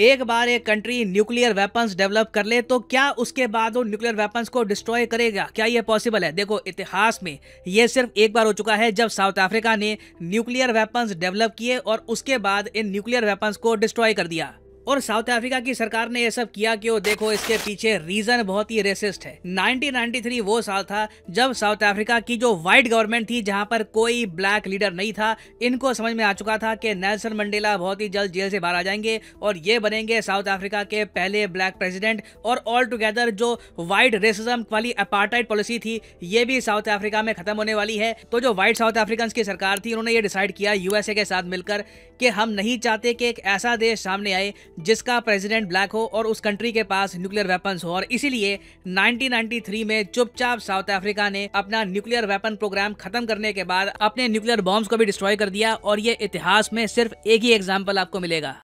एक बार एक country nuclear weapons develop कर ले तो क्या उसके बाद वो न्यूक्लियर वेपन्स को डिस्ट्रॉय करेगा क्या ये पॉसिबल है देखो इतिहास में ये सिर्फ एक बार हो चुका है जब साउथ अफ्रीका ने न्यूक्लियर वेपन्स डेवलप किए और उसके बाद इन न्यूक्लियर वेपन्स को डिस्ट्रॉय कर दिया और साउथ अफ्रीका की सरकार ने यह सब किया वो देखो इसके पीछे रीजन बहुत ही रेसिस्ट है 1993 वो साल था जब साउथ अफ्रीका की जो व्हाइट गवर्नमेंट थी जहां पर कोई ब्लैक लीडर नहीं था इनको समझ में आ चुका था कि नेल्सन मंडेला बहुत ही जल्द जेल से बाहर आ जाएंगे और ये बनेंगे साउथ अफ्रीका के पहले ब्लैक प्रेसिडेंट और ऑल टुगेदर जो व्हाइट रेसिज्म वाली अपार्टाइड पॉलिसी थी ये भी साउथ अफ्रीका में खत्म होने वाली है तो जो व्हाइट साउथ अफ्रीकन की सरकार थी उन्होंने ये डिसाइड किया यूएसए के साथ मिलकर कि हम नहीं चाहते कि एक ऐसा देश सामने आए जिसका प्रेसिडेंट ब्लैक हो और उस कंट्री के पास न्यूक्लियर वेपन्स हो और इसीलिए 1993 में चुपचाप साउथ अफ्रीका ने अपना न्यूक्लियर वेपन प्रोग्राम खत्म करने के बाद अपने न्यूक्लियर बॉम्ब को भी डिस्ट्रॉय कर दिया और ये इतिहास में सिर्फ एक ही एग्जाम्पल आपको मिलेगा